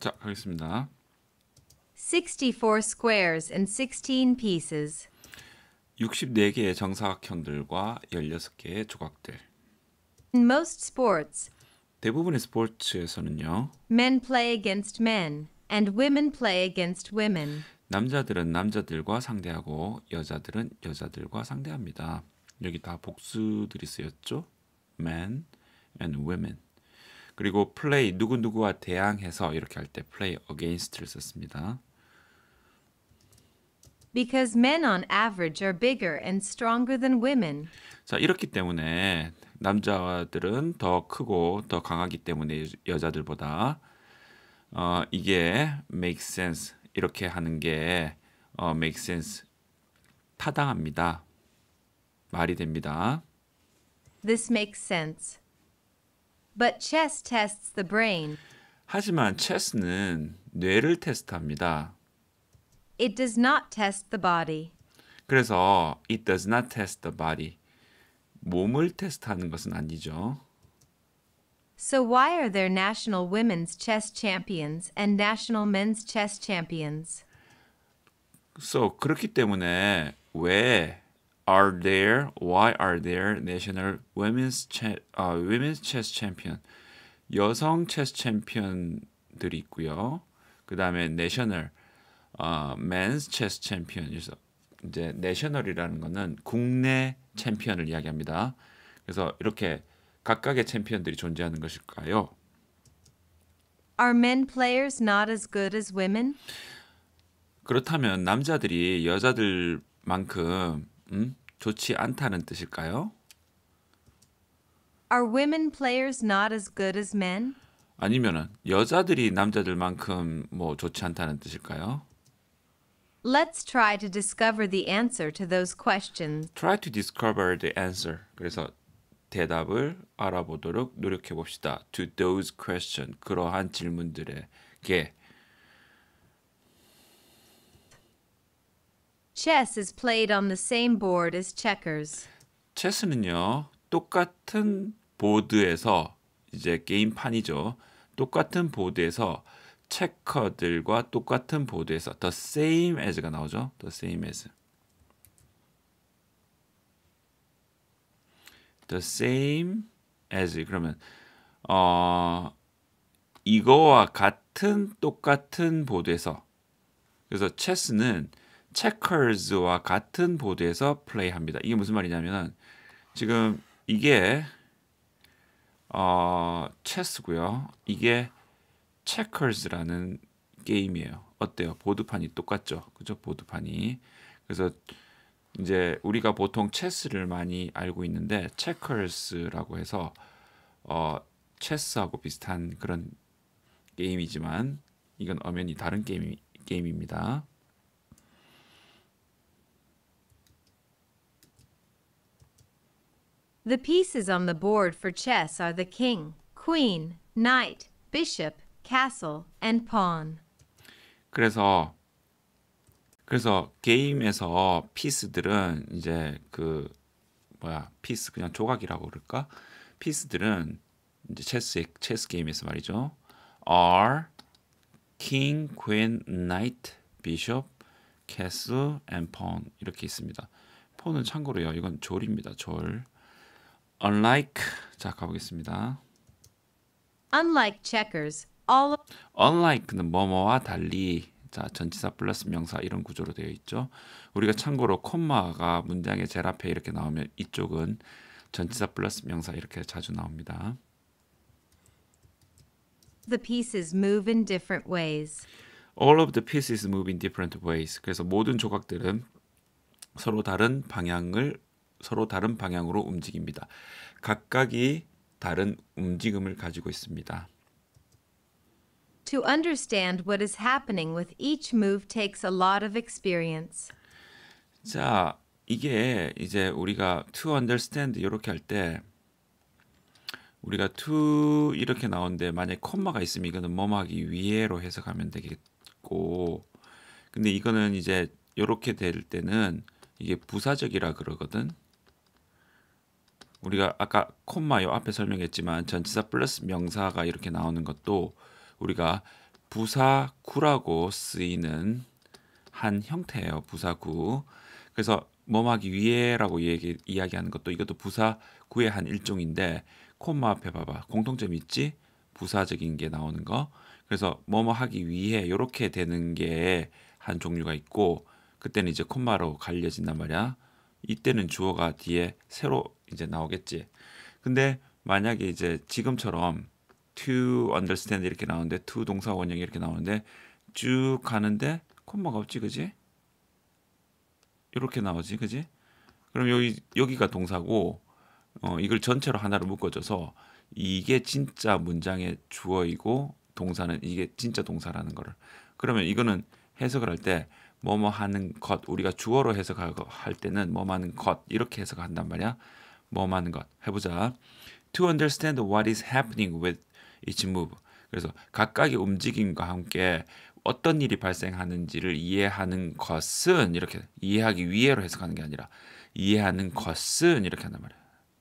자, 가겠습니다. 64 squares and 16 pieces. 64개의 정사각형들과 16개의 조각들. In most sports, 대부분의 스포츠에서는요. Men play against men and women play against women. 남자들은 남자들과 상대하고 여자들은 여자들과 상대합니다. 여기 다 복수들이 쓰였죠? men and women. 그리고 play 누구누구와 대항해서 이렇게 할때 play against를 썼습니다. Because men on average are bigger and stronger than women. 자, 이렇기 때문에 남자들은 더 크고 더 강하기 때문에 여자들보다 어, 이게 make sense 이렇게 하는 게 어, make sense 타당합니다. 말이 됩니다. This makes sense. but chess tests the brain. 하지만 체스는 뇌를 테스트합니다. It does not test the body. 그래서 it does not test the body. 몸을 테스트하는 것은 아니죠. So why are there national women's chess champions and national men's chess champions? So 그렇기 때문에 왜 are there? Why are there national women's 체, 아, women's chess champion? 여성 체스 챔피언들이 있고요. 그다음에 national 아, men's chess champion. 그래서 이제 national이라는 거는 국내 챔피언을 이야기합니다. 그래서 이렇게 각각의 챔피언들이 존재하는 것일까요? Are men players not as good as women? 그렇다면 남자들이 여자들만큼 음? 좋지 않다는 뜻일까요? Are women players not as good as men? 아니면은 여자들이 남자들만큼 뭐 좋지 않다는 뜻일까요? Let's try to discover the answer to those questions. Try to discover the answer. 그래서 대답을 알아보도록 노력해 봅시다. To those question 그러한 질문들에게 Chess is played on the same board as checkers. 체스는요. 똑같은 보드에서 이제 게임판이죠. 똑같은 보드에서 체커들과 똑같은 보드에서 the same as가 나오죠. the same as. the same as 그러면 어 이거와 같은 똑같은 보드에서 그래서 체스는 체커즈와 같은 보드에서 플레이합니다. 이게 무슨 말이냐면 지금 이게 어, 체스고요. 이게 체커즈라는 게임이에요. 어때요? 보드판이 똑같죠. 그죠? 보드판이. 그래서 이제 우리가 보통 체스를 많이 알고 있는데 체커즈라고 해서 어, 체스하고 비슷한 그런 게임이지만 이건 엄연히 다른 게임 게임입니다. The pieces on the board for chess are the king, queen, knight, bishop, castle, and pawn. 그래서 그래서 게임에서 피스들은 이제 그 뭐야 피스 그냥 조각이라고 그럴까? 피스들은 이제 체스 체스 게임에서 말이죠. are king, queen, knight, bishop, castle and pawn 이렇게 있습니다. 폰은 참고로요. 이건 졸입니다. 졸. unlike 자 가보겠습니다. Unlike checkers, all unlike는 뭐뭐와 달리 자 전치사 플러스 명사 이런 구조로 되어 있죠. 우리가 참고로 콤마가 문장의 제일 앞에 이렇게 나오면 이쪽은 전치사 플러스 명사 이렇게 자주 나옵니다. The pieces move in different ways. All of the pieces move in different ways. 그래서 모든 조각들은 서로 다른 방향을 서로 다른 방향으로 움직입니다. 각각이 다른 움직임을 가지고 있습니다. To understand what is happening with each move takes a lot of experience. 자, 이게 이제 우리가 to understand 이렇게 할 때 우리가 to 이렇게 나오는데 만약에 콤마가 있으면 이거는 뭐하기 위해로 해석하면 되겠고 근데 이거는 이제 이렇게 될 때는 이게 부사적이라 그러거든. 우리가 아까 콤마요 앞에 설명했지만 전치사 플러스 명사가 이렇게 나오는 것도 우리가 부사구라고 쓰이는 한 형태예요. 부사구. 그래서 뭐하기 위해라고 얘기, 이야기하는 것도 이것도 부사구의 한 일종인데 콤마 앞에 봐봐. 공통점 있지? 부사적인 게 나오는 거. 그래서 뭐뭐 하기 위해 이렇게 되는 게 한 종류가 있고 그때는 이제 콤마로 갈려진단 말이야. 이때는 주어가 뒤에 새로 이제 나오겠지. 근데 만약에 이제 지금처럼 to understand 이렇게 나오는데 to 동사 원형이 이렇게 나오는데 쭉 가는데 콤마가 없지 그지? 이렇게 나오지 그지? 그럼 여기 여기가 동사고 어, 이걸 전체로 하나로 묶어줘서 이게 진짜 문장의 주어이고 동사는 이게 진짜 동사라는 거를 그러면 이거는 해석을 할 때 뭐뭐 하는 것 우리가 주어로 해석할 때는 뭐뭐 하는 것 이렇게 해석한단 말이야 뭐뭐하는 것 해보자. To understand what is happening with each move. 그래서 각각의 움직임과 함께 어떤 일이 발생하는지를 이해하는 것은 이렇게 이해하기 위해로 해석하는 게 아니라 이해하는 것은 이렇게 한단 말이에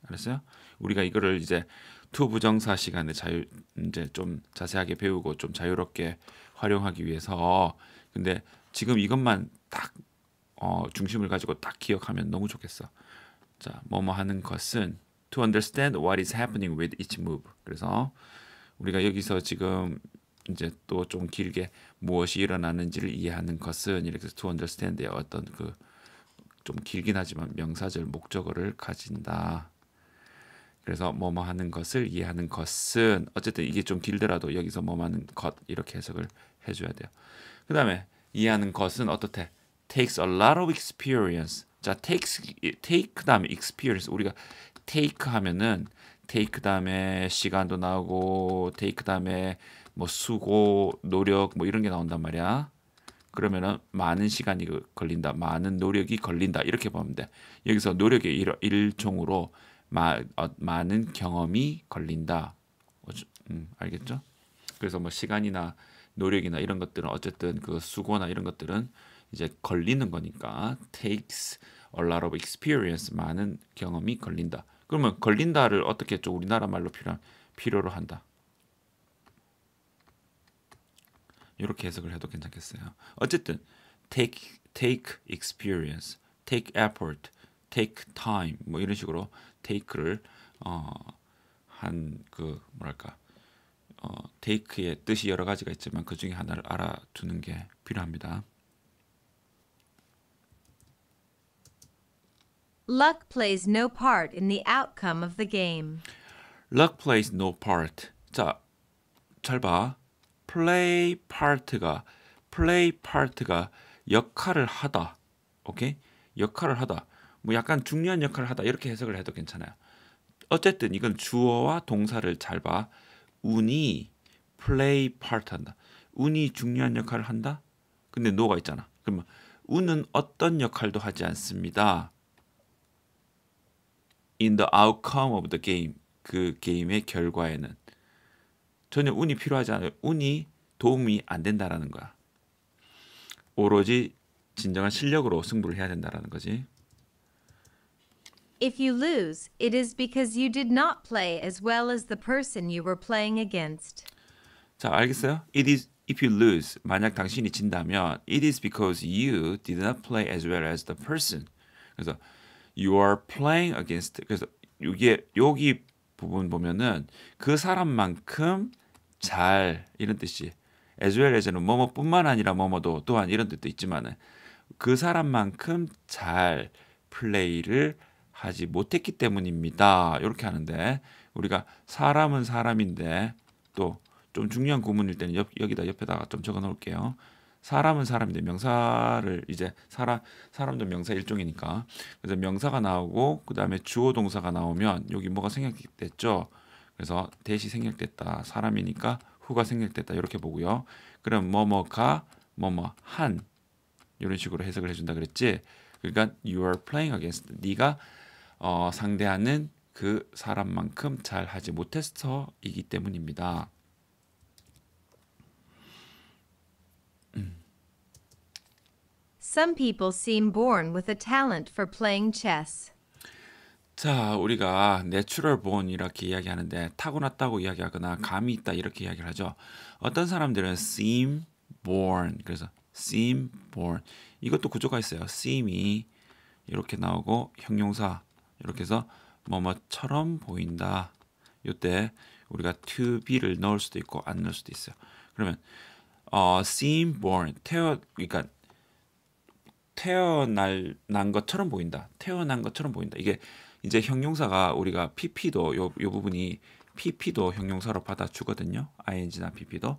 알았어요? 우리가 이거를 이제 투 부정사 시간에 자유 이제 좀 자세하게 배우고 좀 자유롭게 활용하기 위해서 근데 지금 이것만 딱 어, 중심을 가지고 딱 기억하면 너무 좋겠어. 자, 뭐뭐 하는 것은 to understand what is happening with each move. 그래서 우리가 여기서 지금 이제 또 좀 길게 무엇이 일어나는지를 이해하는 것은 이렇게 to understand의 어떤 그 좀 길긴 하지만 명사절 목적어를 가진다. 그래서 뭐뭐 하는 것을 이해하는 것은 어쨌든 이게 좀 길더라도 여기서 뭐뭐 하는 것 이렇게 해석을 해줘야 돼요. 그 다음에 이해하는 것은 어떻대? takes a lot of experience 자, takes take 다음에 experience 우리가 take 하면은 take 다음에 시간도 나오고 take 다음에 뭐 수고, 노력 뭐 이런 게 나온단 말이야. 그러면은 많은 시간이 그 걸린다. 많은 노력이 걸린다. 이렇게 보면 돼. 여기서 노력의 일, 일종으로 마, 어, 많은 경험이 걸린다. 어, 음, 알겠죠? 그래서 뭐 시간이나 노력이나 이런 것들은 어쨌든 그 수고나 이런 것들은 이제 걸리는 거니까 takes a lot of experience 많은 경험이 걸린다. 그러면 걸린다를 어떻게 좀 우리나라 말로 필요한 필요로 한다. 이렇게 해석을 해도 괜찮겠어요. 어쨌든 take take experience, take effort, take time 뭐 이런 식으로 take를 어, 한 그 뭐랄까 어, take의 뜻이 여러 가지가 있지만 그 중에 하나를 알아두는 게 필요합니다. Luck plays no part in the outcome of the game. Luck plays no part. 자, 잘 봐. play part가 play part가 역할을 하다. 오케이? 역할을 하다. 뭐 약간 중요한 역할을 하다 이렇게 해석을 해도 괜찮아요. 어쨌든 이건 주어와 동사를 잘 봐. 운이 play part 한다. 운이 중요한 역할을 한다. 근데 노가 있잖아. 그러면 운은 어떤 역할도 하지 않습니다. in the outcome of the game 그 게임의 결과에는 전혀 운이 필요하지 않아요. 운이 도움이 안 된다라는 거야. 오로지 진정한 실력으로 승부를 해야 된다라는 거지. If you lose, it is because you did not play as well as the person you were playing against. 자, 알겠어요? It is if you lose. 만약 당신이 진다면 it is because you did not play as well as the person. 그래서 you are playing against 그래서 이게 여기 부분 보면은 그 사람만큼 잘 이런 뜻이 as well as는 뭐뭐뿐만 아니라 뭐뭐도 또한 이런 뜻도 있지만은 그 사람만큼 잘 플레이를 하지 못했기 때문입니다. 이렇게 하는데 우리가 사람은 사람인데 또 좀 중요한 구문일 때는 옆, 여기다 옆에다가 좀 적어 놓을게요. 사람은 사람인데 명사를 이제 사람 사람도 명사 일종이니까 그래서 명사가 나오고 그 다음에 주어 동사가 나오면 여기 뭐가 생략됐죠. 그래서 대시 생략됐다. 사람이니까 후가 생략됐다. 이렇게 보고요. 그럼 뭐뭐가 뭐뭐 한 이런 식으로 해석을 해준다 그랬지. 그러니까 you are playing against 네가 어, 상대하는 그 사람만큼 잘 하지 못했어이기 때문입니다. Some people seem born with a talent for playing chess. 자, 우리가 내추럴 본 이렇게 이야기하는데 타고났다고 이야기하거나 감이 있다 이렇게 이야기를 하죠. 어떤 사람들은 seem born 그래서 seem born 이것도 구조가 있어요. seem이 이렇게 나오고 형용사 이렇게 해서 뭐뭐처럼 보인다. 이때 우리가 to be를 넣을 수도 있고 안 넣을 수도 있어요. 그러면 어, seem born 태어 그러니까 태어날 난 것처럼 보인다. 태어난 것처럼 보인다. 이게 이제 형용사가 우리가 pp도 요, 요 부분이 pp도 형용사로 받아주거든요. ing나 pp도.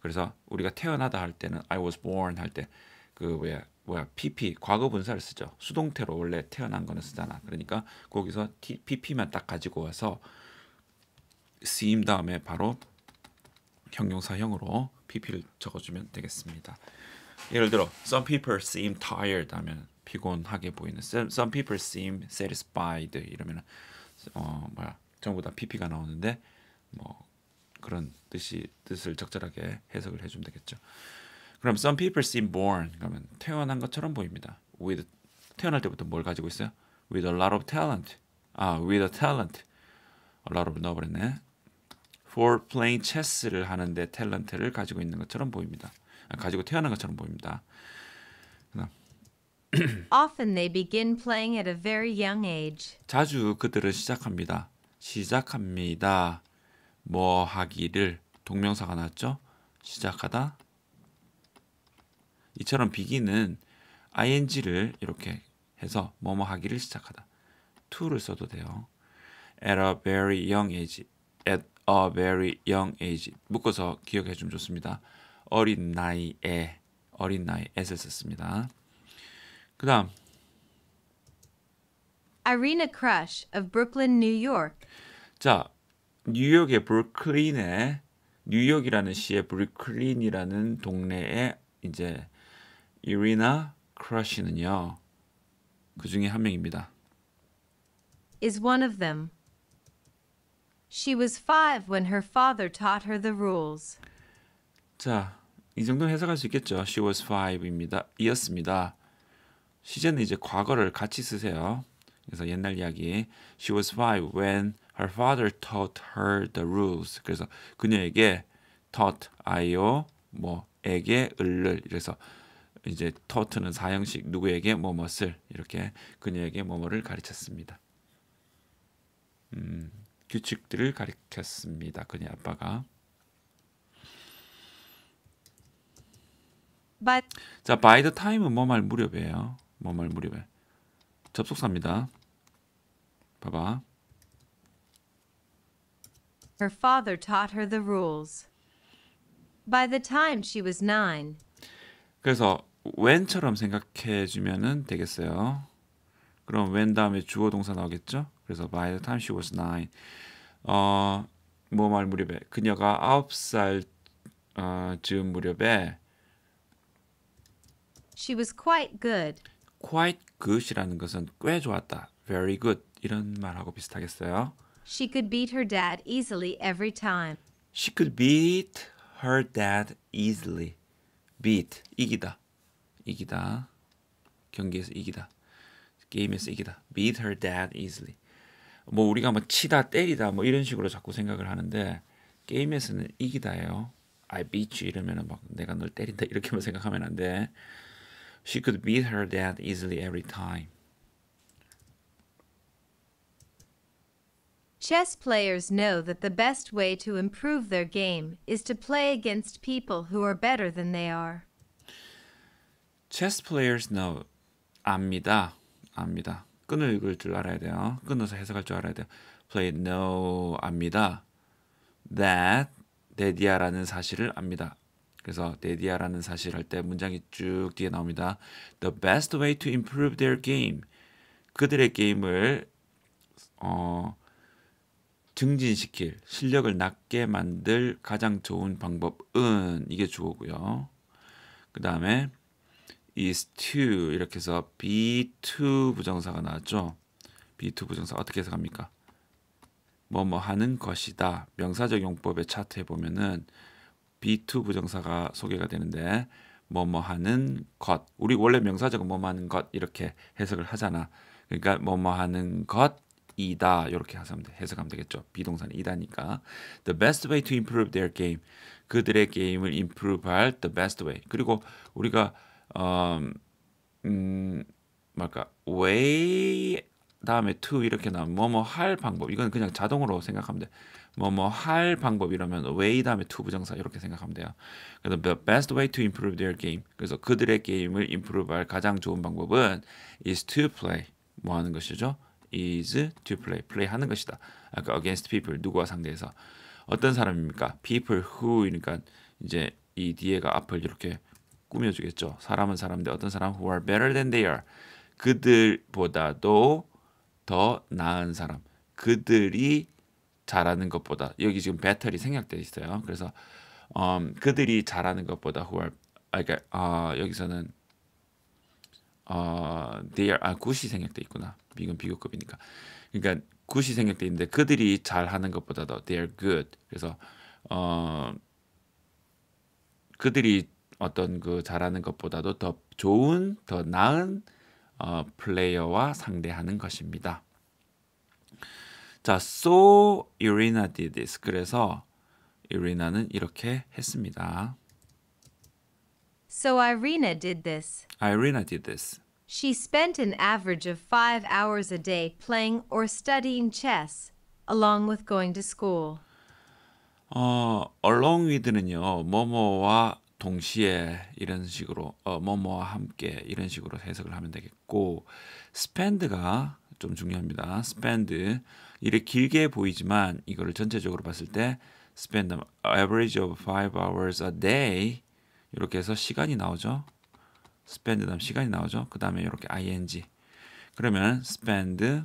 그래서 우리가 태어나다 할 때는 I was born 할 때 그 뭐야 뭐야 pp 과거 분사를 쓰죠. 수동태로 원래 태어난 거는 쓰잖아. 그러니까 거기서 t, pp만 딱 가지고 와서 seem 다음에 바로 형용사형으로 pp를 적어주면 되겠습니다. 예를 들어 some people seem tired 하면 피곤하게 보이는 some, some people seem satisfied 이러면 어 뭐야 전부 다 pp가 나오는데 뭐 그런 뜻이 뜻을 적절하게 해석을 해주면 되겠죠. 그럼 some people seem born 그러면 태어난 것처럼 보입니다. with 태어날 때부터 뭘 가지고 있어요? with a lot of talent 아 with a talent a lot of 넣어버렸네. for playing chess를 하는데 탤런트를 가지고 있는 것처럼 보입니다. 가지고 태어난 것처럼 보입니다. Often they begin playing at a very young age. 자주 그들은 시작합니다. 시작합니다. 뭐 하기를 동명사가 났죠? 시작하다. 이처럼 begin은 ing를 이렇게 해서 뭐뭐 하기를 시작하다. to를 써도 돼요. at a very young age. at a very young age. 묶어서 기억해 주면 좋습니다. 어린 나이에 어린 나이에서 썼습니다. 그다음 Irina Crush of Brooklyn, New York. 자, 뉴욕의 브루클린에 뉴욕이라는 시의 브루클린이라는 동네에 이제 이리나 크러쉬는요. 그 중에 한 명입니다. is one of them. She was five when her father taught her the rules. 자, 이 정도 는 해석할 수 있겠죠. She was five입니다. 이었습니다. 시제는 이제 과거를 같이 쓰세요. 그래서 옛날 이야기. She was five when her father taught her the rules. 그래서 그녀에게 taught 아이요 뭐에게 을를 이래서 이제 taught는 사형식 누구에게 뭐 뭐을 이렇게 그녀에게 뭐뭐를 가르쳤습니다. 음, 규칙들을 가르쳤습니다. 그녀 아빠가. But 자, by the time은 뭐 말 무렵이에요. 뭐 말 무렵에. 접속사입니다. 봐봐. Her father taught her the rules. By the time she was nine. 그래서 when처럼 생각해 주면은 되겠어요. 그럼 when 다음에 주어 동사 나오겠죠? 그래서 by the time she was nine. 어, 뭐말 무렵에 그녀가 9살 어, 즈음 무렵에 She was quite good. quite good이라는 것은 꽤 좋았다. very good 이런 말하고 비슷하겠어요. She could beat her dad easily every time. She could beat her dad easily. beat 이기다. 이기다. 경기에서 이기다. 게임에서 이기다. beat her dad easily. 뭐 우리가 뭐 치다 때리다 뭐 이런 식으로 자꾸 생각을 하는데 게임에서는 이기다예요. I beat you 이러면은 막 내가 널 때린다 이렇게만 생각하면 안 돼. She could beat her dad easily every time. Chess players know that the best way to improve their game is to play against people who are better than they are. Chess players know. 압니다. 압니다. 끈을 읽을 줄 알아야 돼요. 끊어서 해석할 줄 알아야 돼요. Play know 압니다. That 데디아라는 사실을 압니다. 그래서 데디아라는 사실 할때 문장이 쭉 뒤에 나옵니다. The best way to improve their game. 그들의 게임을 어, 증진시킬 실력을 낮게 만들 가장 좋은 방법은 이게 주어고요. 그 다음에 is to 이렇게 해서 be to 부정사가 나왔죠. be to 부정사 어떻게 해석합니까? 뭐 뭐 하는 것이다. 명사적 용법의 차트에 보면은 비2 부정사가 소개가 되는데 뭐뭐 하는 것 우리 원래 명사적은 뭐뭐 하는 것 이렇게 해석을 하잖아 그러니까 뭐뭐 하는 것이다 이렇게 하면 해석하면 되겠죠 비동사는 이다니까 the best way to improve their game 그들의 게임을 improve할 the best way 그리고 우리가 어, 음 뭘까 음, way 다음에 to 이렇게 나면 뭐뭐 할 방법 이건 그냥 자동으로 생각하면 돼 뭐뭐할 방법 이러면 way 다음에 to 부정사 이렇게 생각하면 돼요. 그래서 the best way to improve their game. 그래서 그들의 게임을 improve할 가장 좋은 방법은 is to play. 뭐 하는 것이죠? is to play. play 하는 것이다. 아까 그러니까 against people 누구와 상대해서 어떤 사람입니까? people who니까 그러니까 이제 이 뒤에가 앞을 이렇게 꾸며주겠죠. 사람은 사람인데 어떤 사람 who are better than they are. 그들보다도 더 나은 사람. 그들이 잘하는 것보다 여기 지금 배터리 생략돼 있어요. 그래서 u 음, 그들이 잘하는 것보다 who are 아, 그러니까 어, 여기서는 어, they are 아 굿이 생략돼 있구나. 이건 비교급이니까. 그러니까 굿이 생략돼 있는데 그들이 잘하는 것보다 더 they are good. 그래서 어, 그들이 어떤 그 잘하는 것보다도 더 좋은 더 나은 어, 플레이어와 상대하는 것입니다. 자, so Irina did this. 그래서 Irina는 이렇게 했습니다. So Irina did this. Irina did this. She spent an average of five hours a day playing or studying chess, along with going to school. 어, along with는요, 뭐뭐와 동시에 이런 식으로 어, 뭐뭐와 함께 이런 식으로 해석을 하면 되겠고, spend가 좀 중요합니다. spend 이래 길게 보이지만 이거를 전체적으로 봤을 때 spend an average of 5 hours a day 이렇게 해서 시간이 나오죠. spend 다음 시간이 나오죠. 그 다음에 이렇게 ing 그러면 spend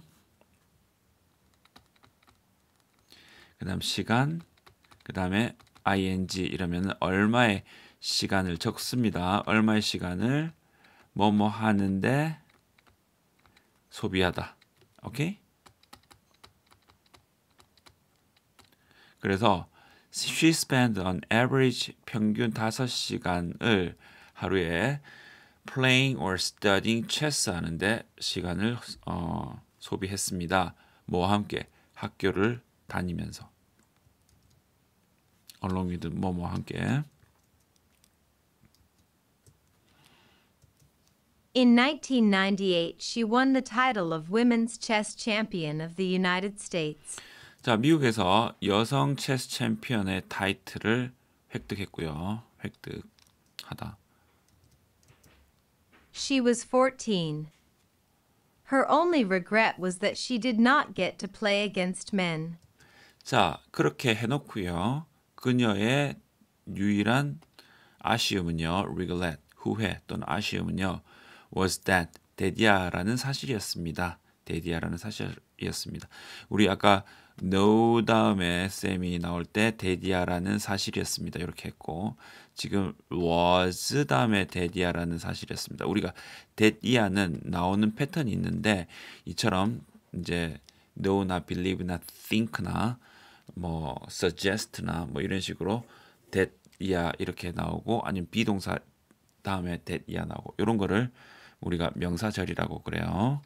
그 다음 시간 그 다음에 ing 이러면 얼마의 시간을 적습니다. 얼마의 시간을 뭐 뭐 하는데 소비하다. 오케이? 그래서 she spent on average 평균 5시간을 하루에 playing or studying chess 하는데 시간을 어, 소비했습니다. 뭐와 함께 학교를 다니면서 along with 뭐뭐와 함께 In 1998, she won the title of Women's Chess Champion of the United States. 자, 미국에서 여성 체스 챔피언의 타이틀을 획득했고요. 획득하다. She was 14. Her only regret was that she did not get to play against men. 자, 그렇게 해 놓고요. 그녀의 유일한 아쉬움은요. regret 후회 또는 아쉬움은요. was that 데디아라는 사실이었습니다. 데디아라는 사실이었습니다. 우리 아까 no 다음에 쌤이 나올 때 데디아라는 사실이었습니다. 이렇게 했고 지금 was 다음에 데디아라는 사실이었습니다. 우리가 데디아는 나오는 패턴이 있는데 이처럼 이제 no나 believe나 think나 뭐 suggest나 뭐 이런 식으로 데디아 이렇게 나오고 아니면 비동사 다음에 데디아 나오고 이런 거를 우리가 명사절이라고 그래요.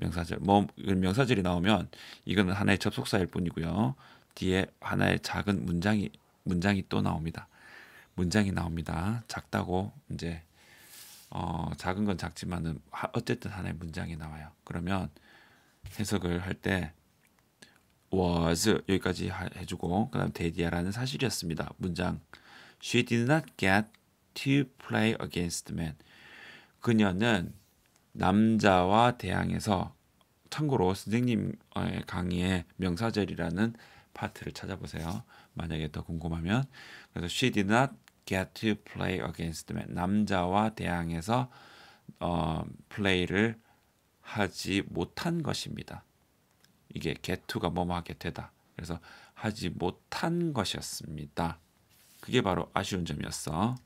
명사절 뭐 명사절이 나오면 이건 하나의 접속사일 뿐이고요. 뒤에 하나의 작은 문장이 문장이 또 나옵니다. 문장이 나옵니다. 작다고 이제 어, 작은 건 작지만은 어쨌든 하나의 문장이 나와요. 그러면 해석을 할 때 was 여기까지 해주고 그다음 데디아라는 사실이었습니다. 문장 she did not get to play against men. 그녀는 남자와 대항해서 참고로 선생님 어, 강의의 명사절이라는 파트를 찾아보세요. 만약에 더 궁금하면 그래서 she did not get to play against men 남자와 대항해서 어, 플레이를 하지 못한 것입니다. 이게 get to가 뭐뭐 하게 되다. 그래서 하지 못한 것이었습니다. 그게 바로 아쉬운 점이었어.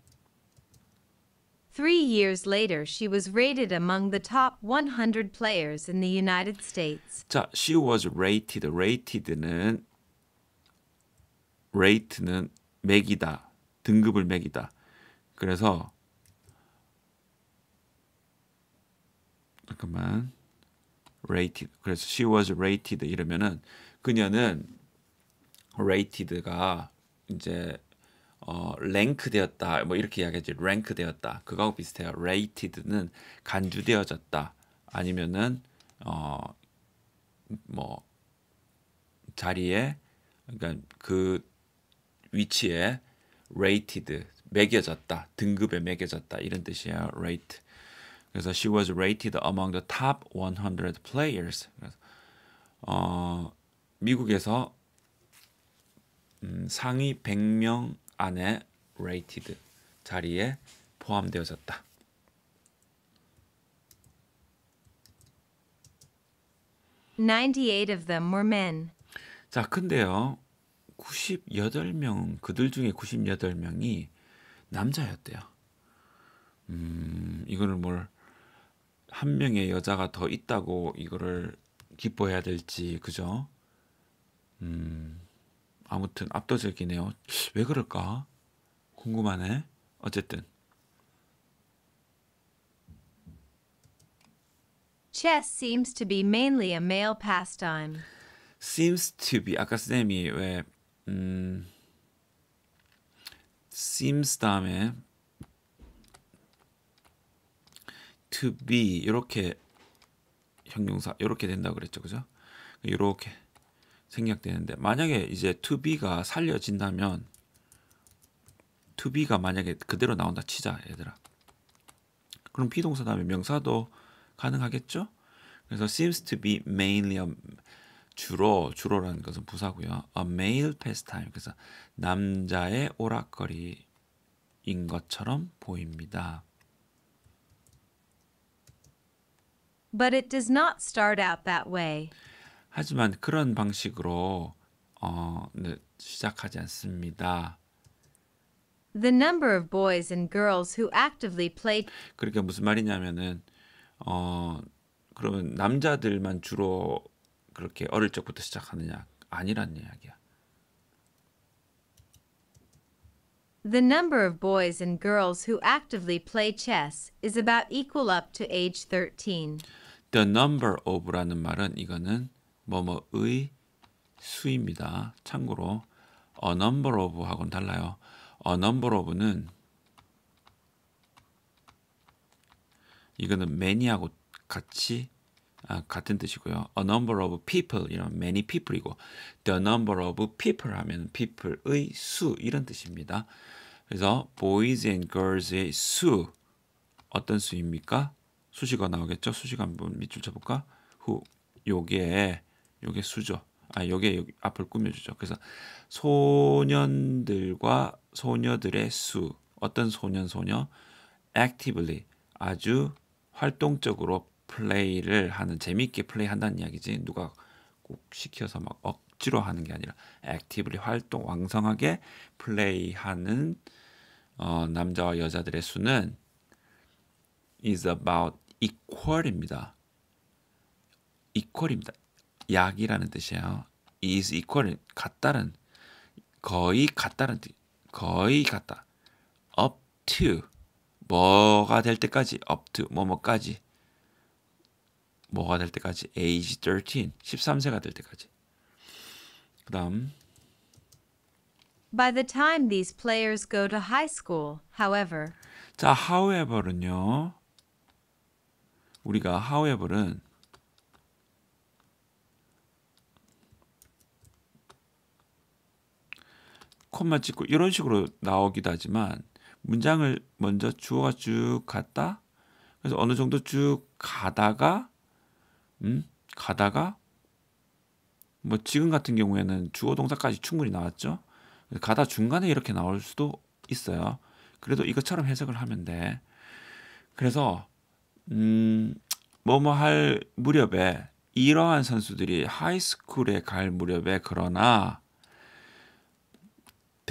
Three years later, she was rated among the top 100 players in the United States. 자, she was rated. rated는 rate는 매기다, 등급을 매기다. 그래서 잠깐만 rated. 그래서 she was rated 이러면은 그녀는 rated가 이제 어, 랭크되었다 뭐 이렇게 이야기하지 랭크되었다 그거하고 비슷해요 레이티드는 간주되어졌다 아니면은 어 뭐 자리에 그러니까 그 위치에 레이티드 매겨졌다 등급에 매겨졌다 이런 뜻이에요 레이트 그래서 she was rated among the top 100 players 그래서 어 미국에서 음, 상위 100명 안에 rated 자리에 포함되어졌다. n i of them were men. 자, 근데요. 98명 그들 중에 98명이 남자였대요. 음, 이거는 뭘한 명의 여자가 더 있다고 이거를 기뻐해야 될지 그죠? 음. 아무튼 압도적이네요. 왜 그럴까? 궁금하네. 어쨌든. Chess seems to be mainly a male pastime. seems to be 아까 쌤이 왜 음, seems 다음에 to be 이렇게 형용사 이렇게 된다 그랬죠, 그죠? 이렇게 생략되는데 만약에 이제 to b가 살려진다면 to b가 만약에 그대로 나온다 치자 얘들아 그럼 비동사 다음에 명사도 가능하겠죠? 그래서 seems to be mainly a, 주로 주로라는 것은 부사고요. a male pastime 그래서 남자의 오락거리인 것처럼 보입니다. But it does not start out that way. 하지만 그런 방식으로 어, 네, 시작하지 않습니다. The number of boys and girls who actively played 그러니까 무슨 말이냐면은 어 그러면 남자들만 주로 그렇게 어릴 적부터 시작하느냐 아니란 이야기야. The number of boys and girls who actively play chess is about equal up to age 13. The number of라는 말은 이거는 뭐뭐의 수입니다. 참고로 a number of하고는 달라요. a number of는 이거는 many하고 같이 아, 같은 뜻이고요. a number of people 이런 many people이고 the number of people 하면 people의 수 이런 뜻입니다. 그래서 boys and girls의 수 어떤 수입니까? 수식어 나오겠죠? 수식어 한번 밑줄 쳐볼까? 후 요게 요게 수죠. 아, 요게 여기 앞을 꾸며주죠. 그래서 소년들과 소녀들의 수. 어떤 소년 소녀? actively 아주 활동적으로 플레이를 하는 재미있게 플레이한다는 이야기지. 누가 꼭 시켜서 막 억지로 하는 게 아니라 actively 활동 왕성하게 플레이하는 어, 남자와 여자들의 수는 is about equal입니다. equal입니다. 약이라는 뜻이에요. is equal 같다는 거의 같다는 뜻. 거의 같다. up to 뭐가 될 때까지 up to 뭐뭐까지 뭐가 될 때까지 age 13 13세가 될 때까지 그다음 By the time these players go to high school, however 자, however는요. 우리가 however은 콤마 찍고 이런 식으로 나오기도 하지만 문장을 먼저 주어가 쭉 갔다 그래서 어느 정도 쭉 가다가 음 가다가 뭐 지금 같은 경우에는 주어 동사까지 충분히 나왔죠 가다 중간에 이렇게 나올 수도 있어요 그래도 이것처럼 해석을 하면 돼 그래서 음 뭐뭐 뭐 할 무렵에 이러한 선수들이 하이스쿨에 갈 무렵에 그러나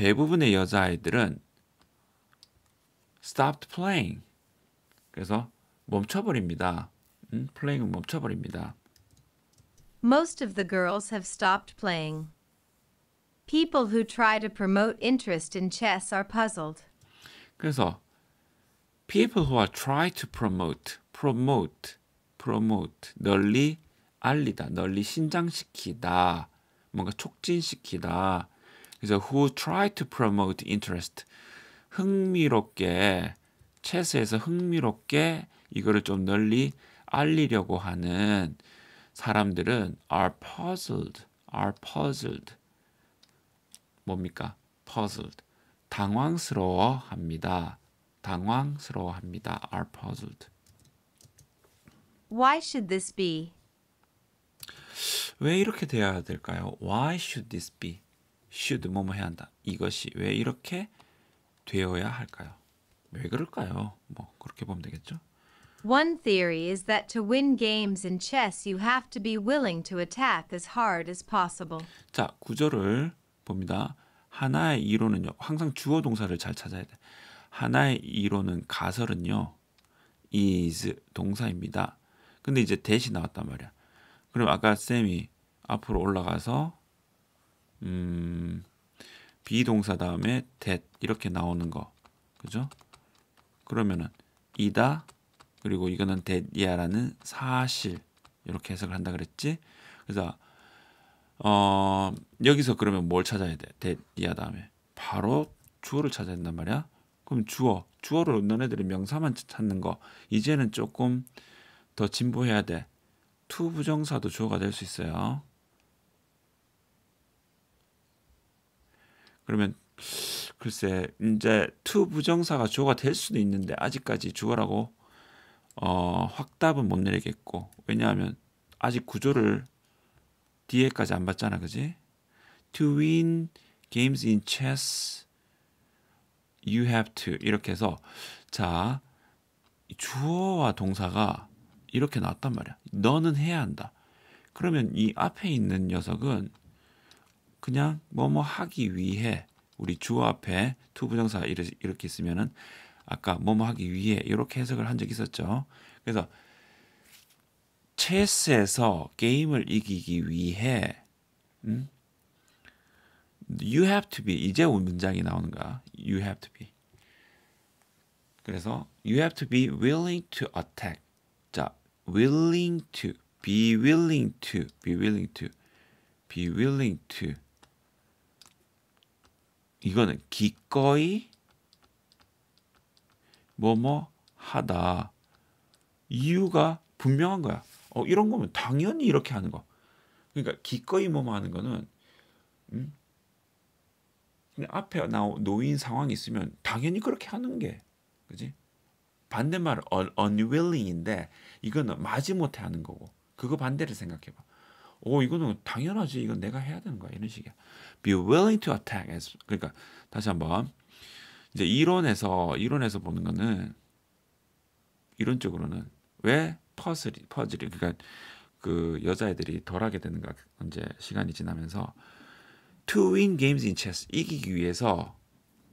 대부분의 여자아이들은 stopped playing. 그래서 멈춰버립니다. 음, playing은 멈춰버립니다. Most of the girls have stopped playing. People who try to promote interest in chess are puzzled. 그래서 people who are try to promote, promote, promote 널리 알리다, 널리 신장시키다, 뭔가 촉진시키다 그래서 who try to promote interest 흥미롭게 체스에서 흥미롭게 이거를 좀 널리 알리려고 하는 사람들은 are puzzled, are puzzled 뭡니까? puzzled 당황스러워합니다. 당황스러워합니다. are puzzled. Why should this be? 왜 이렇게 돼야 될까요? Why should this be? should 뭐뭐 해야 한다. 이것이 왜 이렇게 되어야 할까요? 왜 그럴까요? 뭐 그렇게 보면 되겠죠. One theory is that to win games in chess you have to be willing to attack as hard as possible. 자, 구절을 봅니다. 하나의 이론은요. 항상 주어 동사를 잘 찾아야 돼. 하나의 이론은 가설은요. is 동사입니다. 근데 이제 대시 나왔단 말이야. 그럼 아까 쌤이 앞으로 올라가서 음, 비동사 다음에 that 이렇게 나오는 거 그죠? 그러면은 이다 그리고 이거는 that이야라는 사실 이렇게 해석을 한다 그랬지? 그래서 어, 여기서 그러면 뭘 찾아야 돼? that이야 다음에 바로 주어를 찾아야 된단 말이야. 그럼 주어 주어를 너네들이 명사만 찾는 거 이제는 조금 더 진보해야 돼. 투 부정사도 주어가 될 수 있어요. 그러면 글쎄 이제 투 부정사가 주어가 될 수도 있는데 아직까지 주어라고 어, 확답은 못 내리겠고 왜냐하면 아직 구조를 뒤에까지 안 봤잖아 그지? To win games in chess you have to 이렇게 해서 자 주어와 동사가 이렇게 나왔단 말이야 너는 해야 한다 그러면 이 앞에 있는 녀석은 그냥 뭐뭐 하기 위해 우리 주어 앞에 투부정사 이렇게 있으면은 아까 뭐뭐 하기 위해 이렇게 해석을 한 적이 있었죠. 그래서 체스에서 게임을 이기기 위해 음? you have to be 이제 문장이 나오는가? you have to be 그래서 you have to be willing to attack 자 willing to be willing to be willing to be willing to be willing to 이거는 기꺼이 뭐뭐 뭐 하다. 이유가 분명한 거야. 어, 이런 거면 당연히 이렇게 하는 거. 그러니까 기꺼이 뭐뭐 뭐 하는 거는 음? 앞에 나 놓인 상황이 있으면 당연히 그렇게 하는 게 그지? 반대말은 unwilling인데 이거는 마지못해 하는 거고 그거 반대를 생각해봐. 오 이거는 당연하지 이건 내가 해야 되는 거야 이런 식이야. Be willing to attack. 그러니까 다시 한번 이제 이론에서 이론에서 보는 거는 이론적으로는 왜 퍼즐이 퍼즐이 그러니까 그 여자애들이 덜 하게 되는가 이제 시간이 지나면서 to win games in chess 이기기 위해서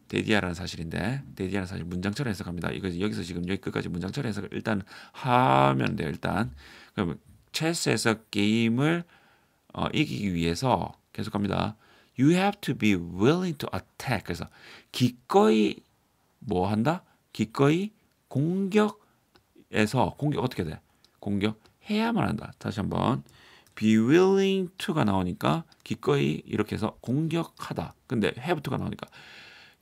대디아라는 사실인데 대디아라는 사실 문장처럼 해석합니다. 이거 여기서 지금 여기 끝까지 문장처럼 해석 일단 하면 돼요. 일단 그럼 체스에서 게임을 어, 이기기 위해서 계속합니다. You have to be willing to attack. 그래서 기꺼이 뭐 한다? 기꺼이 공격에서 공격 어떻게 돼? 공격해야만 한다. 다시 한번 be willing to가 나오니까 기꺼이 이렇게 해서 공격하다. 근데 have to가 나오니까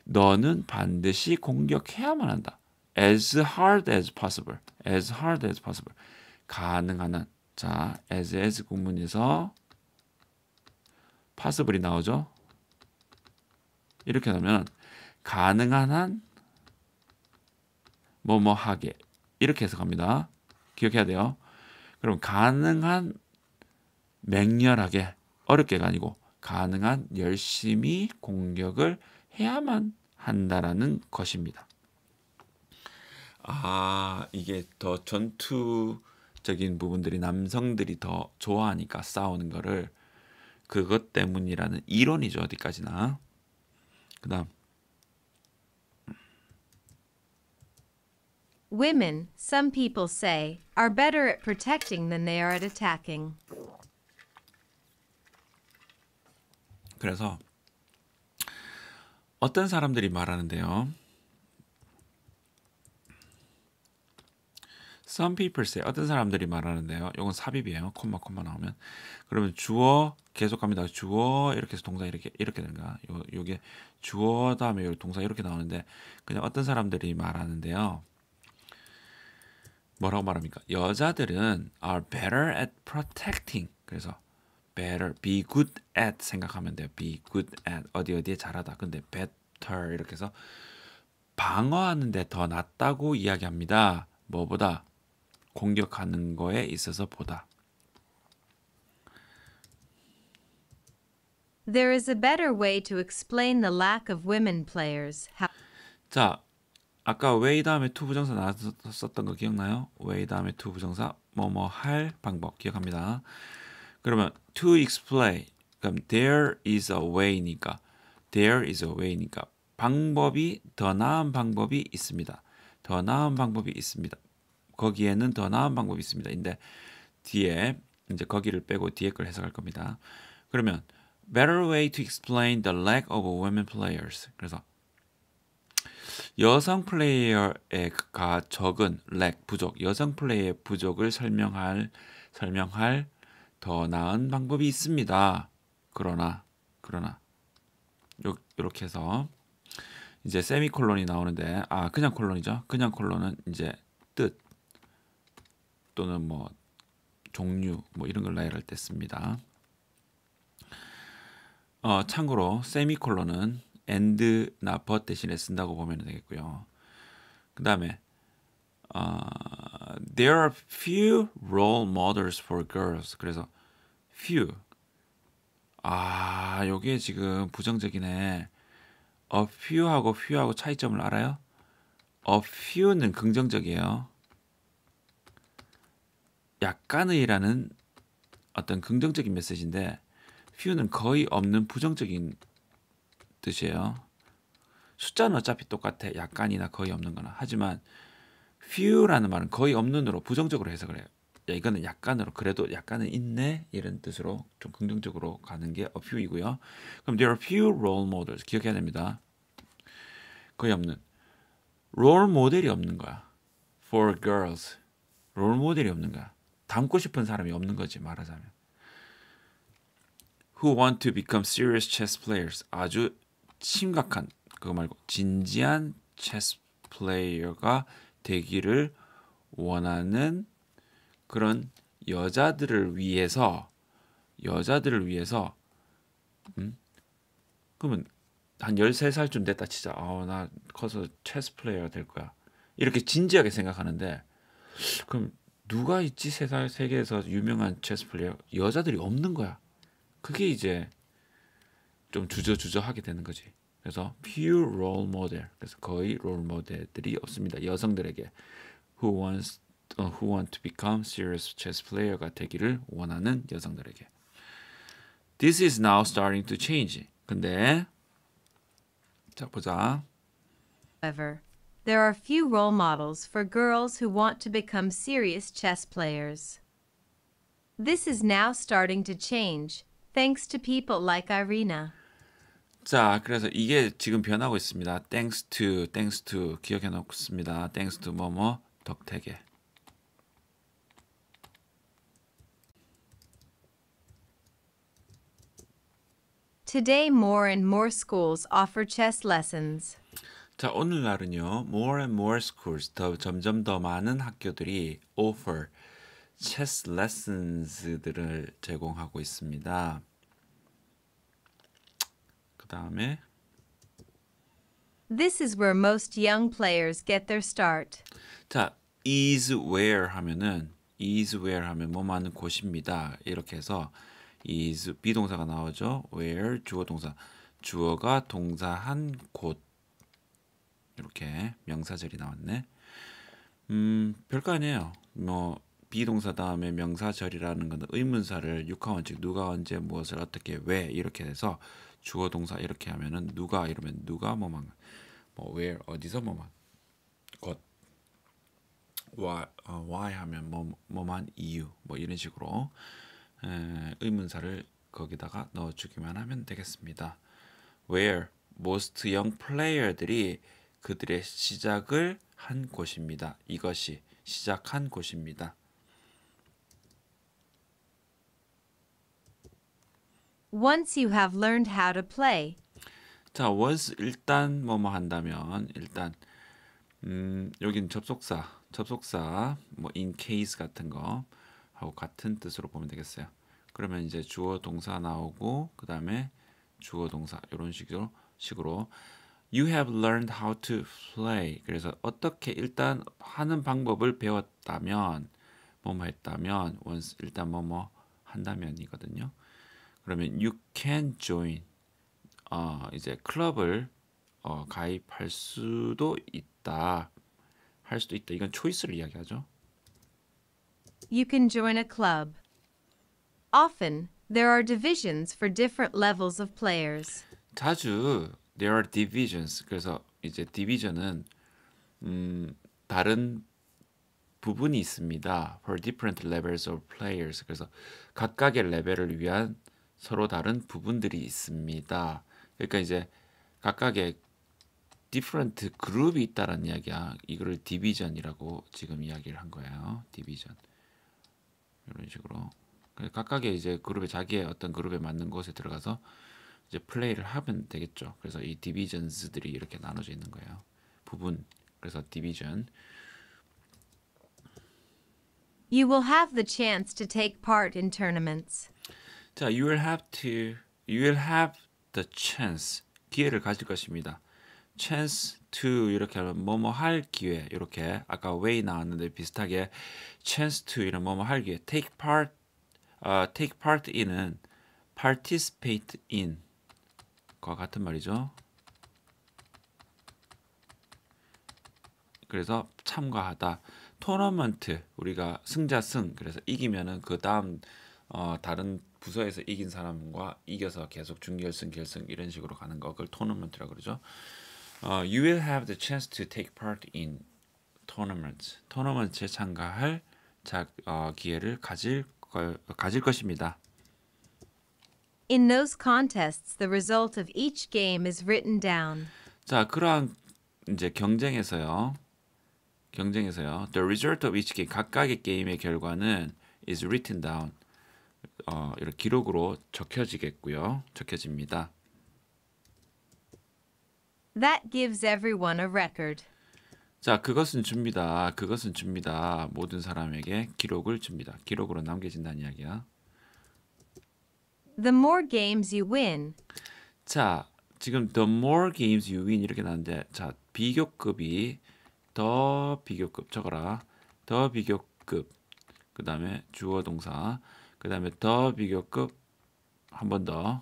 너는 반드시 공격해야만 한다. as hard as possible. as hard as possible. 가능한 한. 자, as as 구문에서 possible이 나오죠. 이렇게 하면 가능한 한뭐뭐 하게 이렇게 해석합니다. 기억해야 돼요. 그럼 가능한 맹렬하게 어렵게가 아니고 가능한 열심히 공격을 해야만 한다라는 것입니다. 아 이게 더 전투적인 부분들이 남성들이 더 좋아하니까 싸우는 거를 그것 때문이라는 이론이죠. 어디까지나. 그 다음 Women, some people say, are better at protecting than they are at attacking. 그래서 어떤 사람들이 말하는데요. Some people say 어떤 사람들이 말하는데요. 이건 삽입이에요. 콤마 콤마 나오면 그러면 주어 계속 합니다 주어 이렇게 해서 동사 이렇게 이렇게 되는가? 요 요게 주어 다음에 요 동사 이렇게 나오는데 그냥 어떤 사람들이 말하는데요. 뭐라고 말합니까? 여자들은 are better at protecting. 그래서 better, be good at 생각하면 돼요. be good at 어디 어디에 잘하다. 근데 better 이렇게 해서 방어하는데 더 낫다고 이야기합니다. 뭐보다 공격하는 거에 있어서 보다. There is a better way to explain the lack of women players. How... 자, 아까 way 다음에 to 부정사 나왔었던 거 기억나요? way 다음에 to 부정사 뭐 뭐 할 방법 기억합니다. 그러면 to explain 그럼 there is a way니까 there is a way니까 방법이 더 나은 방법이 있습니다. 더 나은 방법이 있습니다. 거기에는 더 나은 방법이 있습니다. 근데 뒤에 이제 거기를 빼고 뒤에 걸 해석할 겁니다. 그러면 better way to explain the lack of women players. 그래서 여성 플레이어가 적은 lack 부족, 여성 플레이의 부족을 설명할 설명할 더 나은 방법이 있습니다. 그러나 그러나 요, 요렇게 해서 이제 세미콜론이 나오는데 아 그냥 콜론이죠. 그냥 콜론은 이제 뜻 또는 뭐 종류 뭐 이런 걸 나열할 때 씁니다. 어, 참고로 세미콜론은 and나 but 대신에 쓴다고 보면 되겠고요. 그 다음에 u 어, there are few role models for girls. 그래서 few 아여기 지금 부정적이네. a few하고 few하고 차이점을 알아요? a few는 긍정적이에요. 약간의라는 어떤 긍정적인 메시지인데 few는 거의 없는 부정적인 뜻이에요. 숫자는 어차피 똑같아. 약간이나 거의 없는 거나. 하지만 few라는 말은 거의 없는으로 부정적으로 해석을 해요. 야, 이거는 약간으로 그래도 약간은 있네 이런 뜻으로 좀 긍정적으로 가는 게 a few이고요. 그럼 there are few role models 기억해야 됩니다. 거의 없는 롤 모델이 없는 거야. For girls 롤 모델이 없는 거야. 닮고 싶은 사람이 없는 거지 말하자면. Who want to become serious chess players? 아주 심각한 그거 말고 진지한 체스 플레이어가 되기를 원하는 그런 여자들을 위해서 여자들을 위해서 음? 그러면 한 13살쯤 됐다 치자. 아나 커서 체스 플레이어 될 거야. 이렇게 진지하게 생각하는데 그럼 누가 있지 세상 세계에서 유명한 체스 플레이어 여자들이 없는 거야. 그게 이제 좀 주저주저하게 되는 거지. 그래서 pure role model 그래서 거의 롤 모델들이 없습니다. 여성들에게 who wants who want to become serious chess player가 되기를 원하는 여성들에게 this is now starting to change. 근데 자 보자. ever there are few role models for girls who want to become serious chess players. This is now starting to change, thanks to people like Irina. 자, 그래서 이게 지금 변하고 있습니다. thanks to, thanks to 기억해 놓겠습니다. thanks to 뭐뭐 덕택에. Today more and more schools offer chess lessons. 자, 오늘날은요. more and more schools 더 점점 더 많은 학교들이 offer 체스 레슨스들을 제공하고 있습니다. 그다음에 This is where most young players get their start. 자, is where 하면은 is where 하면 뭐 많은 곳입니다. 이렇게 해서 is 비동사가 나오죠. where 주어 동사. 주어가 동사한 곳 이렇게 명사절이 나왔네. 음, 별거 아니에요. 뭐 비동사 다음에 명사절이라는 건 의문사를 육하원칙 누가 언제 무엇을 어떻게 왜 이렇게 해서 주어 동사 이렇게 하면은 누가 이러면 누가 뭐만 뭐 where 어디서 뭐만 것 why 어, why 하면 뭐 뭐만 이유 뭐 이런 식으로 에, 의문사를 거기다가 넣어주기만 하면 되겠습니다. where most young player들이 그들의 시작을 한 곳입니다. 이것이 시작한 곳입니다. o you have learned how to play. 자, once 일단 뭐 뭐 한다면 일단 음, 여긴 접속사, 접속사 뭐 in case 같은 거 하고 같은 뜻으로 보면 되겠어요. 그러면 이제 주어 동사 나오고 그다음에 주어 동사 이런 식으로 식으로 You have learned how to play. 그래서 어떻게 일단 하는 방법을 배웠다면 뭐뭐 했다면 once 일단 뭐뭐 한다면이거든요. 그러면 you can join 어, 이제 클럽을 어, 가입할 수도 있다. 할 수도 있다. 이건 초이스를 이야기하죠. You can join a club. Often there are divisions for different levels of players. 자주 there are divisions. 그래서 이제 division은 음, 다른 부분이 있습니다. For different levels of players. 그래서 각각의 레벨을 위한 서로 다른 부분들이 있습니다. 그러니까 이제 각각의 different 그룹이 있다는 이야기야. 이거를 division이라고 지금 이야기를 한 거예요. division. 이런 식으로 그 각각의 이제 그룹의 자기의 어떤 그룹에 맞는 곳에 들어가서 이제 플레이를 하면 되겠죠. 그래서 이 디비전스들이 이렇게 나눠져 있는 거예요. 부분. 그래서 디비전. You will have the chance to take part in tournaments. 자, you will have to you will have the chance. 기회를 가질 것입니다. chance to 이렇게 하면 뭐뭐 할 기회 이렇게 아까 way 나왔는데 비슷하게 chance to 이런 뭐뭐 할 기회 take part uh, take part in은 participate in 과 같은 말이죠. 그래서 참가하다. 토너먼트 우리가 승자 승 그래서 이기면은 그 다음 어, 다른 부서에서 이긴 사람과 이겨서 계속 준결승 결승 이런 식으로 가는 거 그걸 토너먼트라 그러죠. 어, you will have the chance to take part in tournaments. 토너먼트에 참가할 자, 어, 기회를 가질 걸, 가질 것입니다. In those contests, the result of each game is written down. 자, 그러한 이제 경쟁에서요. 경쟁에서요. The result of each game 각각의 게임의 결과는 is written down. 어, 이런 기록으로 적혀지겠고요. 적혀집니다. That gives everyone a record. 자, 그것은 줍니다. 그것은 줍니다. 모든 사람에게 기록을 줍니다. 기록으로 남겨진다는 이야기야. The more games you win. 자, 지금 the more games you win 이렇게 나는데 자, 비교급이 더 비교급 적어라. 더 비교급. 그다음에 주어 동사. 그다음에 더 비교급 한 번 더.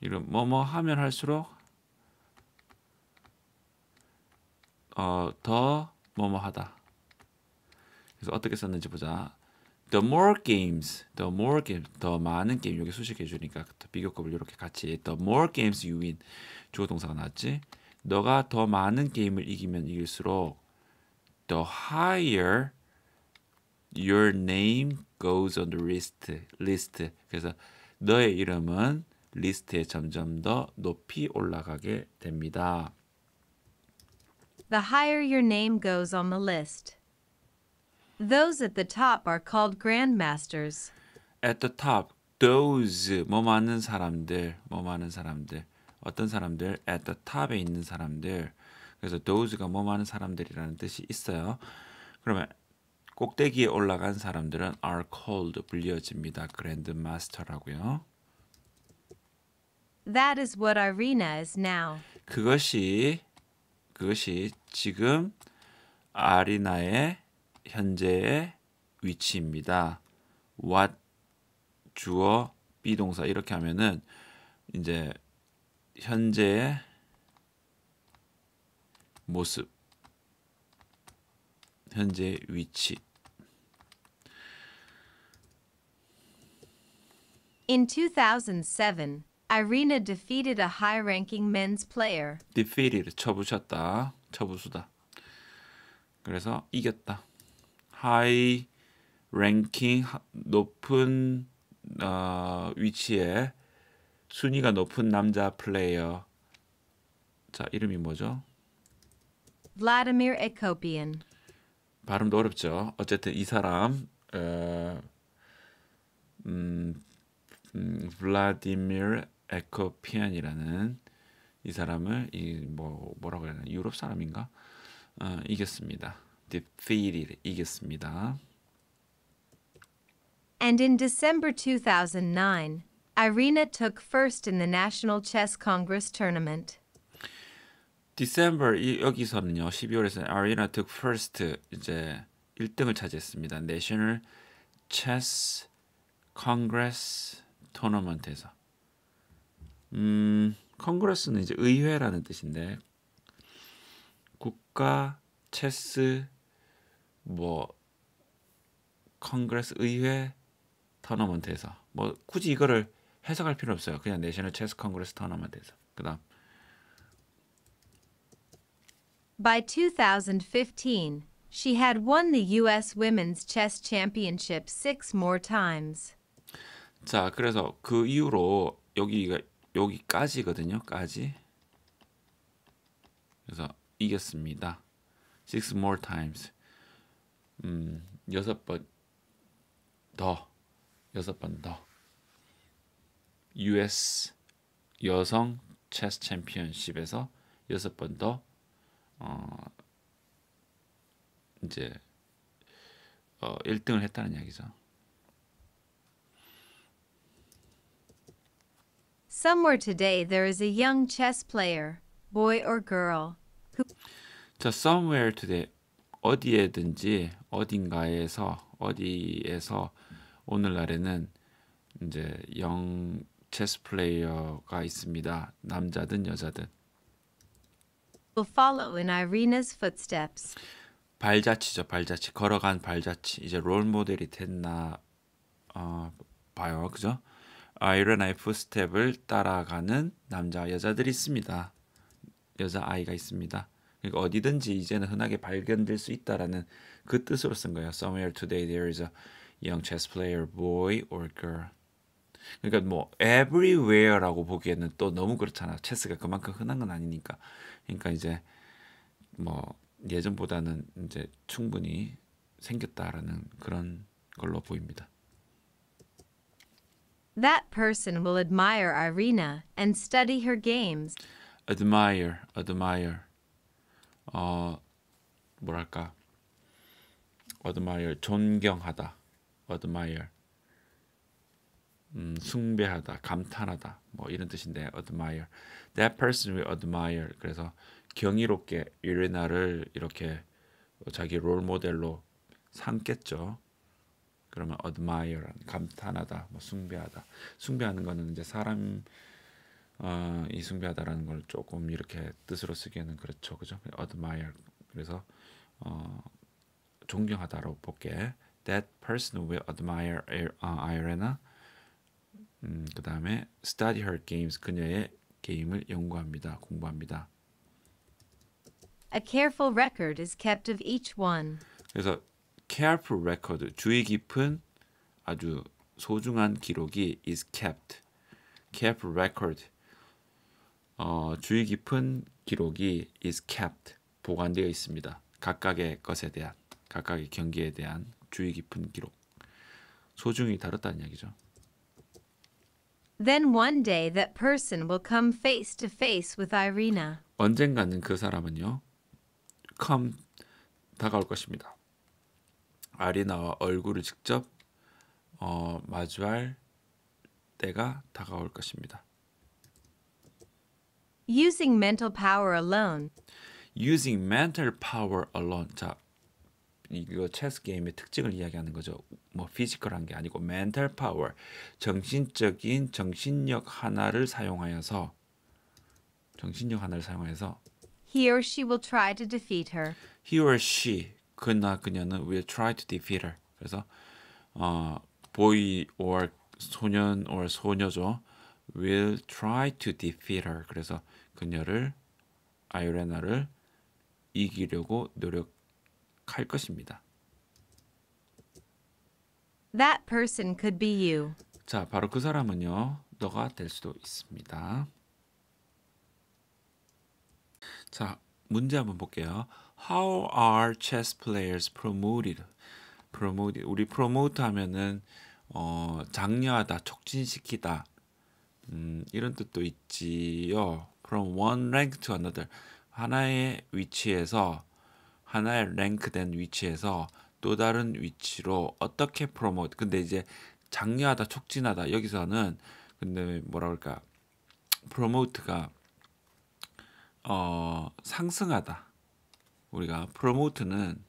이런 뭐뭐 뭐 하면 할수록 어, 더 뭐뭐 하다. 그래서 어떻게 썼는지 보자. The more games, the more games, 더 많은 게임 여기 수식해 주니까 비교급을 이렇게 같이 the more games you win 주어 동사가 나왔지. 너가 더 많은 게임을 이기면 이길수록 the higher your name goes on the list. list. 그래서 너의 이름은 리스트에 점점 더 높이 올라가게 됩니다. The higher your name goes on the list. Those at the top are called grandmasters. At the top, those 뭐 많은 사람들, 뭐 많은 사람들, 어떤 사람들 at the top에 있는 사람들. 그래서 those가 뭐 많은 사람들이라는 뜻이 있어요. 그러면 꼭대기에 올라간 사람들은 are called 불려집니다. grandmaster라고요. That is what Irina is now. 그것이 그것이 지금 아리나의 현재의 위치입니다. what 주어 비동사 이렇게 하면은 이제 현재의 모습 현재 위치 In 2007, Irina defeated a high-ranking men's player. defeated 쳐부셨다. 쳐부수다. 그래서 이겼다. 하이 랭킹 높은 어, 위치에 순위가 높은 남자 플레이어 자 이름이 뭐죠? Vladimir Ekopian 발음도 어렵죠. 어쨌든 이 사람 어, 음, 음, 블라디미르 에코피안이라는 이 사람을 이뭐 뭐라고 해야 되나 유럽 사람인가 어, 이겼습니다. defeated 이겼습니다. And in December 2009, Irina took first in the National Chess Congress tournament. December 이, 여기서는요. 12월에서 Irina took first 이제 1등을 차지했습니다. National Chess Congress 토너먼트에서. 음, 컨그레스는 이제 의회라는 뜻인데 국가 체스 뭐 컨그레스 의회 터너먼트에서 뭐 굳이 이거를 해석할 필요 없어요. 그냥 내셔널 체스 컨그레스 터너먼트에서. 그다음 By 2015, she had won the US Women's Chess Championship six more times. 자, 그래서 그 이후로 여기가 여기까지거든요. 까지. 그래서 이겼습니다. six more times. 음, 여섯 번 더. 여섯 번 더. US 여성 체스 챔피언십에서 여섯 번 더 어, 이제 어, 1등을 했다는 이야기죠. Somewhere today there is a young chess player, boy or girl. 자, somewhere today 어디에든지 어딘가에서 어디에서 오늘날에는 이제 영 체스 플레이어가 있습니다. 남자든 여자든. Will follow in Irina's footsteps. 발자취죠, 발자취. 걸어간 발자취. 이제 롤 모델이 됐나 어, 봐요, 그죠? 아이러나의 풋스텝을 따라가는 남자 여자들이 있습니다. 여자 아이가 있습니다. 그러니까 어디든지 이제는 흔하게 발견될 수 있다라는 그 뜻으로 쓴 거예요. Somewhere today there is a young chess player, boy or girl. 그러니까 뭐 everywhere라고 보기에는 또 너무 그렇잖아. 체스가 그만큼 흔한 건 아니니까. 그러니까 이제 뭐 예전보다는 이제 충분히 생겼다라는 그런 걸로 보입니다. That person will admire Irina and study her games. admire, admire. 어 뭐랄까? admire 존경하다 admire 음, 숭배하다 감탄하다 뭐 이런 뜻인데 admire that person we admire 그래서 경이롭게 이레나를 이렇게 자기 롤 모델로 삼겠죠. 그러면 admire 감탄하다 뭐 숭배하다 숭배하는 거는 이제 사람 어, 이 숭배하다라는 걸 조금 이렇게 뜻으로 쓰기에는 그렇죠 그죠 admire 그래서 어, 존경하다로 볼게. That person will admire Irena. 음, 그 다음에 study her games. 그녀의 게임을 연구합니다. 공부합니다. A careful record is kept of each one. 그래서 careful record, 주의 깊은 아주 소중한 기록이 is kept. careful record, 어, 주의 깊은 기록이 is kept, 보관되어 있습니다. 각각의 것에 대한. 각각의 경기에 대한 주의 깊은 기록, 소중히 다뤘다는 이야기죠. Then one day that person will come face to face with Irina. 언젠가는 그 사람은요. come 다가올 것입니다. 아리나와 얼굴을 직접 어, 마주할 때가 다가올 것입니다. Using mental power alone. Using mental power alone. 자, 이거 체스 게임의 특징을 이야기하는 거죠. 뭐 피지컬한 게 아니고 멘탈 파워, 정신적인 정신력 하나를 사용하여서 정신력 하나를 사용해서 he or she will try to defeat her. he or she 그나 그녀는 will try to defeat her. 그래서 어 boy or 소년 or 소녀죠. will try to defeat her. 그래서 그녀를 아이레나를 이기려고 노력 할 것입니다. That person could be you. 자, 바로 그 사람은요. 너가 될 수도 있습니다. 자, 문제 한번 볼게요. How are chess players promoted? promoted 우리 promote 하면은 어, 장려하다, 촉진시키다. 음, 이런 뜻도 있지요. From one rank to another. 하나의 위치에서 하나의 랭크된 위치에서 또 다른 위치로 어떻게 프로모트 근데 이제 장려하다 촉진하다 여기서는 근데 뭐라 그럴까 프로모트가 어 상승하다 우리가 프로모트는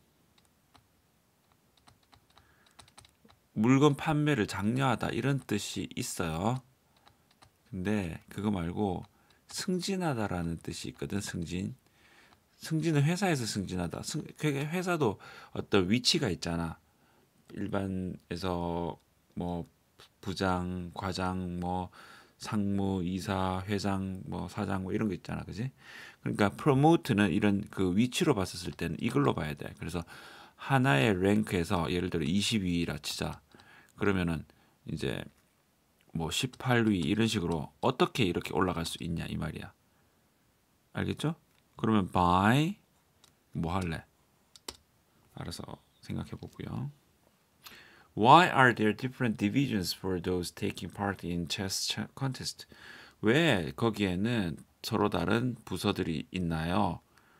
물건 판매를 장려하다 이런 뜻이 있어요 근데 그거 말고 승진하다라는 뜻이 있거든 승진 승진은 회사에서 승진하다. 승, 회사도 어떤 위치가 있잖아. 일반에서 뭐 부장, 과장, 뭐 상무, 이사, 회장, 뭐 사장 뭐 이런 거 있잖아, 그지? 그러니까 프로모트는 이런 그 위치로 봤었을 때는 이걸로 봐야 돼. 그래서 하나의 랭크에서 예를 들어 2 2위라 치자. 그러면은 이제 뭐 18위 이런 식으로 어떻게 이렇게 올라갈 수 있냐 이 말이야. 알겠죠? 그러면 by 뭐 할래? 알아서 생각해 보고요. Why are there different divisions for those taking part in chess contest? 왜 거기에는 서로 다른 부서들이 있나요?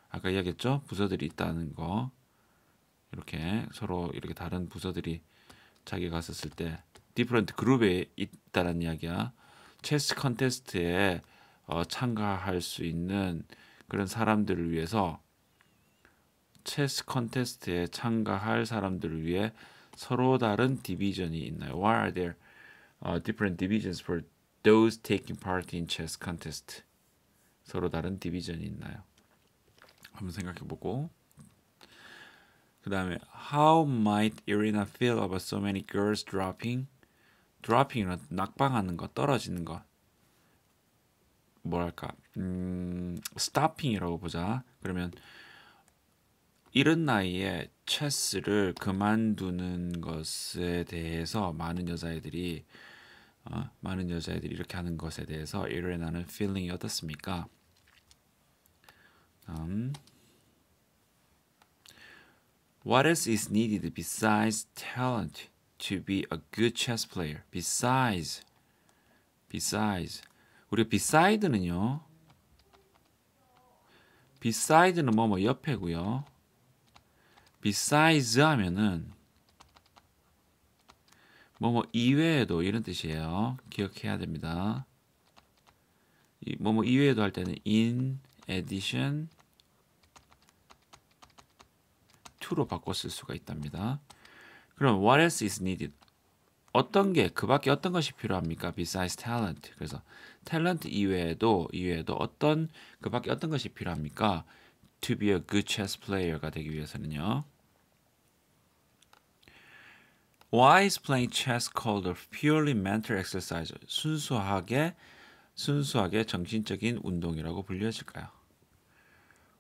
아까 이야기했죠? 부서들이 있다는 거. 이렇게 서로 이렇게 다른 부서들이 자기가 갔었을 때 디퍼런트 그룹에 있다는 이야기야. 체스 컨테스트에 어, 참가할 수 있는 그런 사람들을 위해서 체스 컨테스트에 참가할 사람들을 위해 서로 다른 디비전이 있나요? Why are there uh, different divisions for those taking part in chess contest? 서로 다른 디비전이 있나요? 한번 생각해보고 그 다음에 How might Irina feel about so many girls dropping? dropping은 낙방하는 거, 떨어지는 거 뭐랄까 음, 스타핑이라고 보자. 그러면 이른 나이에 체스를 그만두는 것에 대해서 많은 여자애들이 어, 많은 여자애들이 이렇게 하는 것에 대해서 일어나는 feeling이 어떻습니까? 다음 What else is needed besides talent to be a good chess player? Besides, besides 우리 비사이드는요. 비사이드는 뭐 뭐 옆에고요. besides 하면은 뭐 뭐 이외에도 이런 뜻이에요. 기억해야 됩니다. 뭐뭐 이외에도 할 때는 in addition to로 바꿨을 수가 있답니다. 그럼 what else is needed? 어떤 게 그밖에 어떤 것이 필요합니까? besides talent. 그래서 탤런트 이외에도 이외에도 어떤 그밖에 어떤 것이 필요합니까? To be a good chess player가 되기 위해서는요. Why is playing chess called a purely mental exercise? 순수하게 순수하게 정신적인 운동이라고 불려질까요?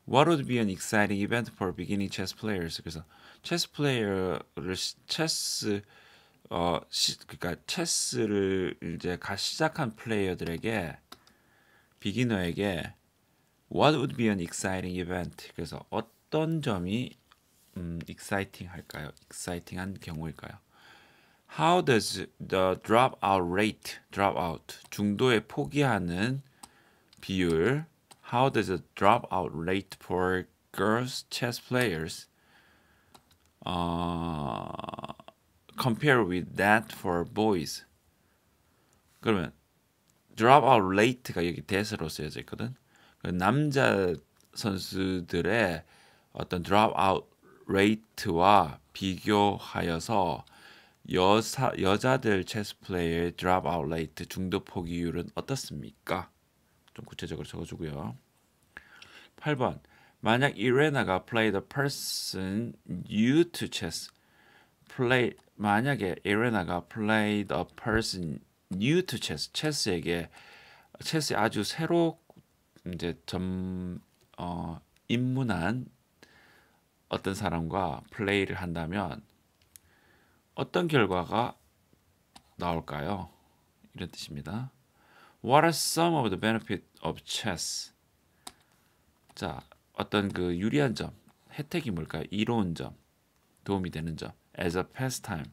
What would be an exciting event for beginning chess players? 그래서 체스 플레이어를 체스 어 시, 그러니까 체스를 이제 가 시작한 플레이어들에게 비기너에게 What would be an exciting event? 그래서 어떤 점이 음, exciting할까요? exciting한 경우일까요? How does the dropout rate, dropout 중도에 포기하는 비율? How does the dropout rate for girls chess players? 어, compare with that for boys. 그러면 drop out late가 여기 that으로 쓰여져 있거든. 남자 선수들의 어떤 drop out rate와 비교하여서 여사, 여자들 체스 플레이의 drop out rate 중도 포기율은 어떻습니까? 좀 구체적으로 적어주고요. 8번 만약 이레나가 played a person new to chess play 만약에 에레나가 played a person new to chess, 체스에게 체스에 아주 새로 이제 점 어, 입문한 어떤 사람과 플레이를 한다면 어떤 결과가 나올까요? 이런 뜻입니다. What are some of the benefits of chess? 자, 어떤 그 유리한 점, 혜택이 뭘까요? 이로운 점, 도움이 되는 점. as a pastime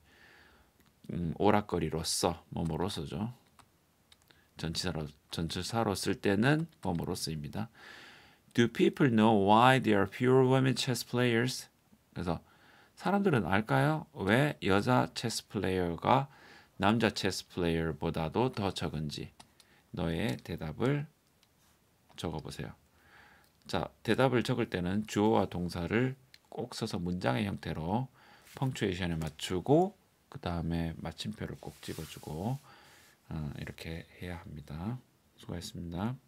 음, 오락거리로서 뭐뭐로서죠. 전치사로 전치사로 쓸 때는 뭐뭐로서입니다. Do people know why they are pure women chess players? 그래서 사람들은 알까요? 왜 여자 체스 플레이어가 남자 체스 플레이어보다도 더 적은지 너의 대답을 적어보세요. 자, 대답을 적을 때는 주어와 동사를 꼭 써서 문장의 형태로 펑츄에이션에 맞추고 그 다음에 마침표를 꼭 찍어주고 어, 이렇게 해야 합니다. 수고했습니다.